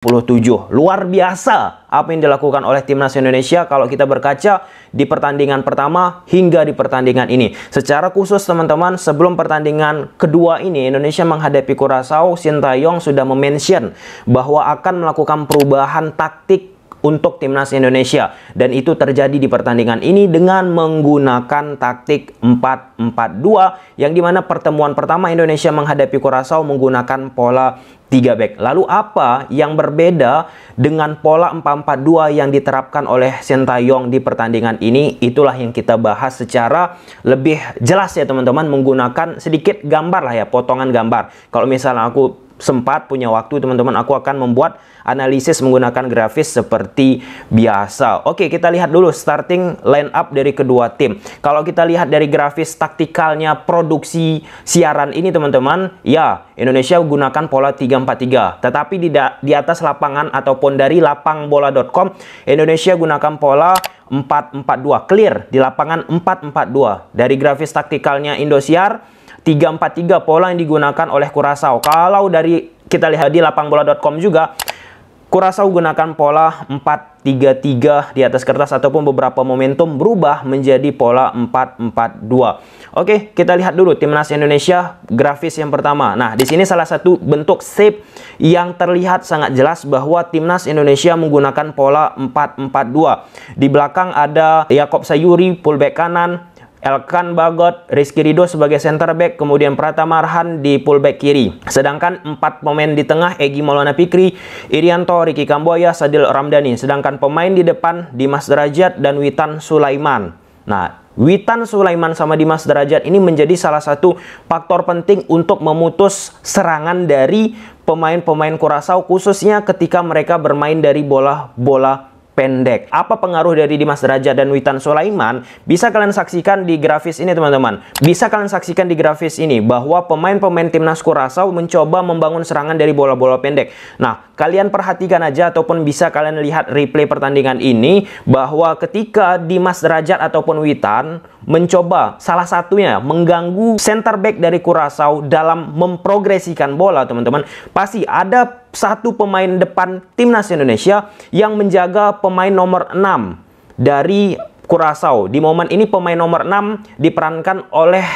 27. Luar biasa apa yang dilakukan oleh timnas Indonesia kalau kita berkaca di pertandingan pertama hingga di pertandingan ini. Secara khusus teman-teman, sebelum pertandingan kedua ini Indonesia menghadapi Curacao, Sintayong sudah memention bahwa akan melakukan perubahan taktik untuk timnas Indonesia dan itu terjadi di pertandingan ini dengan menggunakan taktik 4-4-2 yang dimana pertemuan pertama Indonesia menghadapi Kurasau menggunakan pola 3 back. Lalu apa yang berbeda dengan pola 4-4-2 yang diterapkan oleh Sintayong di pertandingan ini? Itulah yang kita bahas secara lebih jelas ya teman-teman menggunakan sedikit gambar lah ya, potongan gambar. Kalau misalnya aku sempat punya waktu teman-teman aku akan membuat analisis menggunakan grafis seperti biasa. Oke, kita lihat dulu starting line up dari kedua tim. Kalau kita lihat dari grafis taktikalnya produksi siaran ini teman-teman, ya Indonesia gunakan pola 343. Tetapi di di atas lapangan ataupun dari lapangbola.com Indonesia gunakan pola 442 clear di lapangan 442. Dari grafis taktikalnya Indosiar 343 pola yang digunakan oleh Kurasau. Kalau dari kita lihat di lapangbola.com juga Kurasau gunakan pola 433 di atas kertas ataupun beberapa momentum berubah menjadi pola 442. Oke, kita lihat dulu timnas Indonesia grafis yang pertama. Nah, di sini salah satu bentuk shape yang terlihat sangat jelas bahwa timnas Indonesia menggunakan pola 442. Di belakang ada Yakob Sayuri, fullback kanan, Elkan Bagot, Rizky Rido sebagai center back, kemudian Pratama Arhan di fullback kiri. Sedangkan empat pemain di tengah Egi Maulana Pikri, Irianto, Riki Kamboya, Sadil Ramdhani. Sedangkan pemain di depan Dimas Derajat dan Witan Sulaiman. Nah, Witan Sulaiman sama Dimas Derajat ini menjadi salah satu faktor penting untuk memutus serangan dari pemain-pemain Kurasau khususnya ketika mereka bermain dari bola-bola pendek. Apa pengaruh dari Dimas Derajat dan Witan Sulaiman? Bisa kalian saksikan di grafis ini teman-teman. Bisa kalian saksikan di grafis ini bahwa pemain-pemain timnas Kurasau mencoba membangun serangan dari bola-bola pendek. Nah, kalian perhatikan aja ataupun bisa kalian lihat replay pertandingan ini bahwa ketika Dimas Derajat ataupun Witan mencoba salah satunya mengganggu center back dari Kurasau dalam memprogresikan bola teman-teman. Pasti ada satu pemain depan timnas Indonesia yang menjaga pemain nomor 6 dari Kurasau Di momen ini pemain nomor 6 diperankan oleh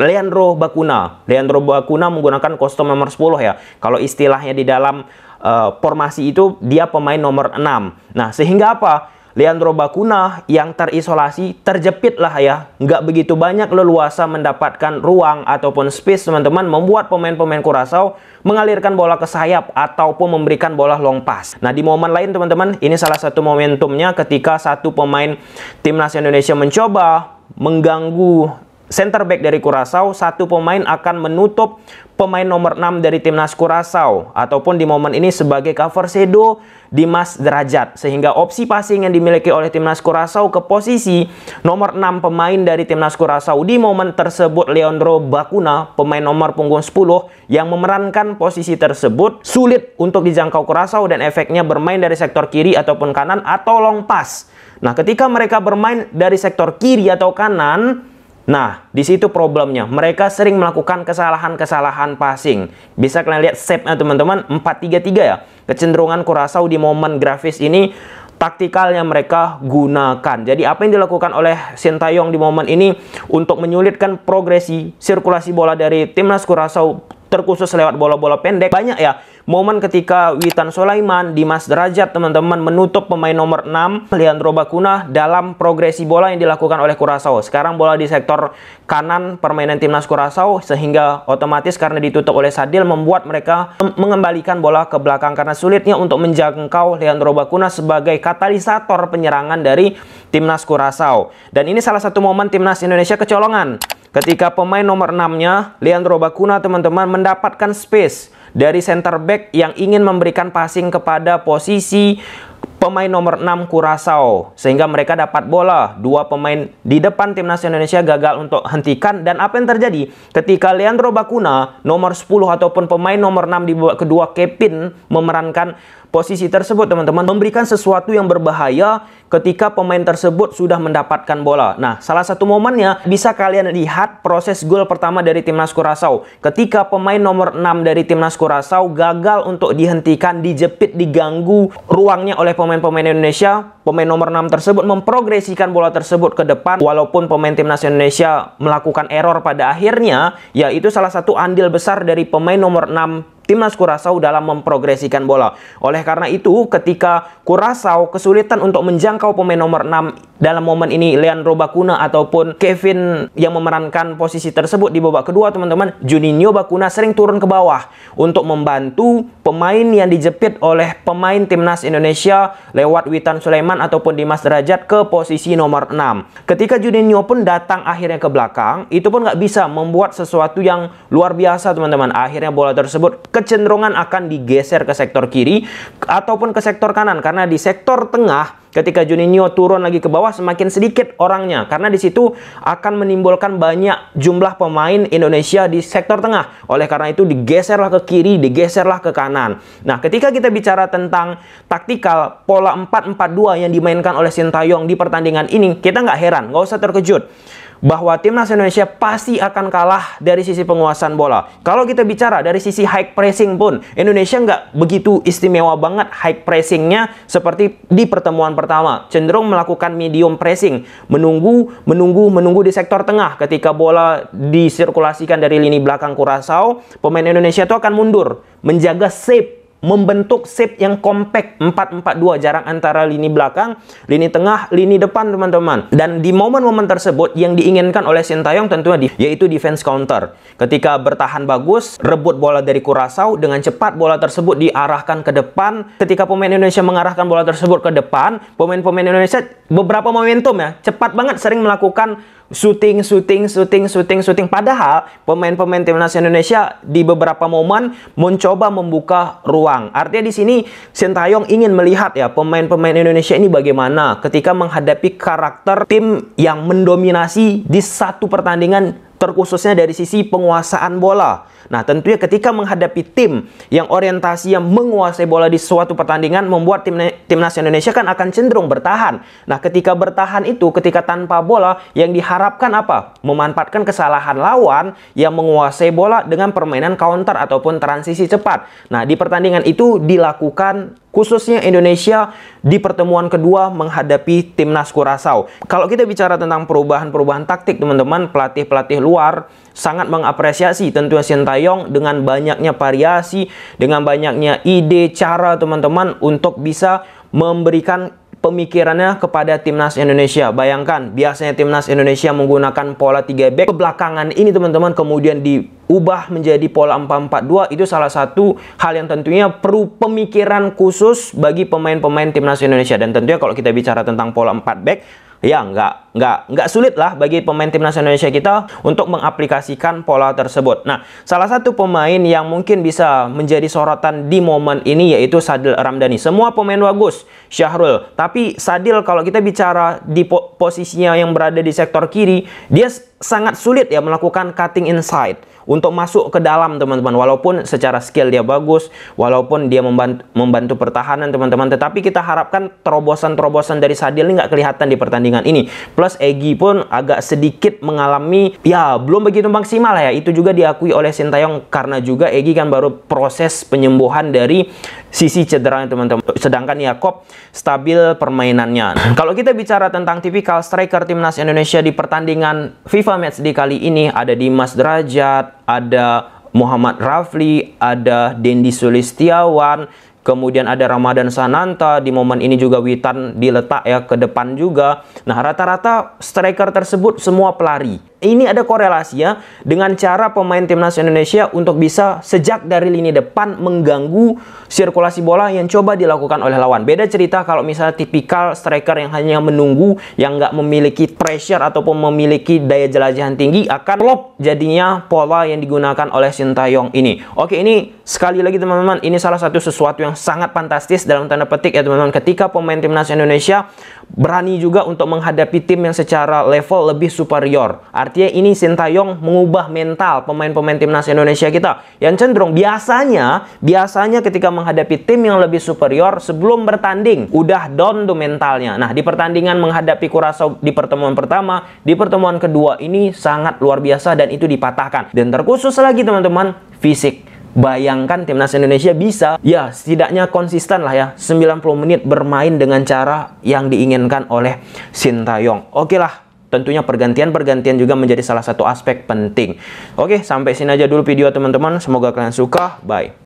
Leandro Bakuna. Leandro Bakuna menggunakan kostum nomor 10 ya. Kalau istilahnya di dalam uh, formasi itu dia pemain nomor 6. Nah, sehingga apa? Leandro Bakuna yang terisolasi terjepit lah ya. Nggak begitu banyak leluasa mendapatkan ruang ataupun space teman-teman membuat pemain-pemain Kurasau mengalirkan bola ke sayap ataupun memberikan bola long pass. Nah di momen lain teman-teman ini salah satu momentumnya ketika satu pemain timnas Indonesia mencoba mengganggu center back dari Kurasau, satu pemain akan menutup pemain nomor 6 dari timnas Kurasau ataupun di momen ini sebagai cover shadow Dimas Derajat sehingga opsi passing yang dimiliki oleh timnas Kurasau ke posisi nomor 6 pemain dari timnas Kurasau di momen tersebut Leandro Bakuna pemain nomor punggung 10 yang memerankan posisi tersebut sulit untuk dijangkau Kurasau dan efeknya bermain dari sektor kiri ataupun kanan atau long pass. Nah, ketika mereka bermain dari sektor kiri atau kanan, Nah, di situ problemnya. Mereka sering melakukan kesalahan-kesalahan passing. Bisa kalian lihat shape-nya teman-teman, 4-3-3 ya. Kecenderungan Kurasau di momen grafis ini taktikalnya mereka gunakan. Jadi apa yang dilakukan oleh Sintayong di momen ini untuk menyulitkan progresi sirkulasi bola dari timnas Kurasau terkhusus lewat bola-bola pendek banyak ya Momen ketika Witan Sulaiman, di mas Derajat teman-teman menutup pemain nomor 6 Leandro Bakuna dalam progresi bola yang dilakukan oleh Kurasau. Sekarang bola di sektor kanan permainan timnas Kurasau sehingga otomatis karena ditutup oleh Sadil membuat mereka mengembalikan bola ke belakang karena sulitnya untuk menjangkau Leandro Bakuna sebagai katalisator penyerangan dari timnas Kurasau. Dan ini salah satu momen timnas Indonesia kecolongan ketika pemain nomor 6-nya Leandro Bakuna teman-teman mendapatkan space dari center back yang ingin memberikan passing kepada posisi pemain nomor 6 Kurasao sehingga mereka dapat bola. Dua pemain di depan timnas Indonesia gagal untuk hentikan dan apa yang terjadi ketika Leandro Bakuna nomor 10 ataupun pemain nomor 6 di kedua Kevin memerankan posisi tersebut teman-teman memberikan sesuatu yang berbahaya ketika pemain tersebut sudah mendapatkan bola. Nah, salah satu momennya bisa kalian lihat proses gol pertama dari timnas Kurasau ketika pemain nomor 6 dari timnas Kurasau gagal untuk dihentikan, dijepit, diganggu ruangnya oleh pemain-pemain Indonesia. Pemain nomor 6 tersebut memprogresikan bola tersebut ke depan walaupun pemain timnas Indonesia melakukan error pada akhirnya, yaitu salah satu andil besar dari pemain nomor 6 timnas Kurasau dalam memprogresikan bola. Oleh karena itu, ketika Kurasau kesulitan untuk menjangkau pemain nomor 6 dalam momen ini Leandro Bakuna ataupun Kevin yang memerankan posisi tersebut di babak kedua, teman-teman, Juninho Bakuna sering turun ke bawah untuk membantu pemain yang dijepit oleh pemain timnas Indonesia lewat Witan Sulaiman ataupun Dimas Derajat ke posisi nomor 6. Ketika Juninho pun datang akhirnya ke belakang, itu pun nggak bisa membuat sesuatu yang luar biasa, teman-teman. Akhirnya bola tersebut ke kecenderungan akan digeser ke sektor kiri ataupun ke sektor kanan karena di sektor tengah ketika Juninho turun lagi ke bawah semakin sedikit orangnya karena di situ akan menimbulkan banyak jumlah pemain Indonesia di sektor tengah. Oleh karena itu digeserlah ke kiri, digeserlah ke kanan. Nah, ketika kita bicara tentang taktikal pola 4-4-2 yang dimainkan oleh Sintayong di pertandingan ini, kita nggak heran, nggak usah terkejut bahwa timnas Indonesia pasti akan kalah dari sisi penguasaan bola. Kalau kita bicara dari sisi high pressing pun, Indonesia nggak begitu istimewa banget high pressingnya seperti di pertemuan pertama. Cenderung melakukan medium pressing, menunggu, menunggu, menunggu di sektor tengah ketika bola disirkulasikan dari lini belakang Kurasau, pemain Indonesia itu akan mundur, menjaga shape membentuk shape yang compact 442 jarak antara lini belakang, lini tengah, lini depan teman-teman. Dan di momen-momen tersebut yang diinginkan oleh Sintayong tentunya di, yaitu defense counter. Ketika bertahan bagus, rebut bola dari Kurasau dengan cepat bola tersebut diarahkan ke depan. Ketika pemain Indonesia mengarahkan bola tersebut ke depan, pemain-pemain Indonesia beberapa momentum ya, cepat banget sering melakukan syuting, syuting, syuting, syuting, syuting. Padahal pemain-pemain timnas Indonesia di beberapa momen mencoba membuka ruang. Artinya di sini Sintayong ingin melihat ya pemain-pemain Indonesia ini bagaimana ketika menghadapi karakter tim yang mendominasi di satu pertandingan terkhususnya dari sisi penguasaan bola. Nah, tentunya ketika menghadapi tim yang orientasi yang menguasai bola di suatu pertandingan membuat tim timnas Indonesia kan akan cenderung bertahan. Nah, ketika bertahan itu ketika tanpa bola yang diharapkan apa? Memanfaatkan kesalahan lawan yang menguasai bola dengan permainan counter ataupun transisi cepat. Nah, di pertandingan itu dilakukan khususnya Indonesia di pertemuan kedua menghadapi timnas Kurasau. Kalau kita bicara tentang perubahan-perubahan taktik, teman-teman, pelatih-pelatih luar sangat mengapresiasi tentunya Sintayong dengan banyaknya variasi, dengan banyaknya ide cara teman-teman untuk bisa memberikan pemikirannya kepada timnas Indonesia. Bayangkan, biasanya timnas Indonesia menggunakan pola 3 back. Ke belakangan ini teman-teman kemudian diubah menjadi pola 442 empat dua. Itu salah satu hal yang tentunya perlu pemikiran khusus bagi pemain-pemain timnas Indonesia. Dan tentunya kalau kita bicara tentang pola 4 back, ya nggak nggak nggak sulit lah bagi pemain timnas Indonesia kita untuk mengaplikasikan pola tersebut. Nah, salah satu pemain yang mungkin bisa menjadi sorotan di momen ini yaitu Sadil Ramdhani. Semua pemain bagus, Syahrul. Tapi Sadil kalau kita bicara di po posisinya yang berada di sektor kiri, dia sangat sulit ya melakukan cutting inside untuk masuk ke dalam teman-teman walaupun secara skill dia bagus walaupun dia membantu, membantu pertahanan teman-teman tetapi kita harapkan terobosan-terobosan dari Sadil ini nggak kelihatan di pertandingan ini Plus Egi pun agak sedikit mengalami ya belum begitu maksimal ya. Itu juga diakui oleh Sintayong karena juga Egi kan baru proses penyembuhan dari sisi cedera teman-teman. Sedangkan Yakob stabil permainannya. Kalau kita bicara tentang tipikal striker timnas Indonesia di pertandingan FIFA Match di kali ini ada Dimas Derajat, ada Muhammad Rafli, ada Dendi Sulistiawan, kemudian ada Ramadan Sananta, di momen ini juga Witan diletak ya ke depan juga. Nah, rata-rata striker tersebut semua pelari. Ini ada korelasinya dengan cara pemain timnas Indonesia untuk bisa sejak dari lini depan mengganggu sirkulasi bola yang coba dilakukan oleh lawan. Beda cerita kalau misalnya tipikal striker yang hanya menunggu, yang nggak memiliki pressure ataupun memiliki daya jelajahan tinggi akan lop jadinya pola yang digunakan oleh Sintayong ini. Oke ini sekali lagi teman-teman ini salah satu sesuatu yang sangat fantastis dalam tanda petik ya teman-teman ketika pemain timnas Indonesia berani juga untuk menghadapi tim yang secara level lebih superior. Artinya ini Sintayong mengubah mental pemain-pemain timnas Indonesia kita yang cenderung biasanya biasanya ketika menghadapi tim yang lebih superior sebelum bertanding udah down tuh mentalnya. Nah, di pertandingan menghadapi Kurasa di pertemuan pertama, di pertemuan kedua ini sangat luar biasa dan itu dipatahkan. Dan terkhusus lagi teman-teman, fisik. Bayangkan timnas Indonesia bisa ya setidaknya konsisten lah ya 90 menit bermain dengan cara yang diinginkan oleh Sintayong. Oke lah tentunya pergantian-pergantian juga menjadi salah satu aspek penting. Oke, sampai sini aja dulu video teman-teman. Semoga kalian suka. Bye.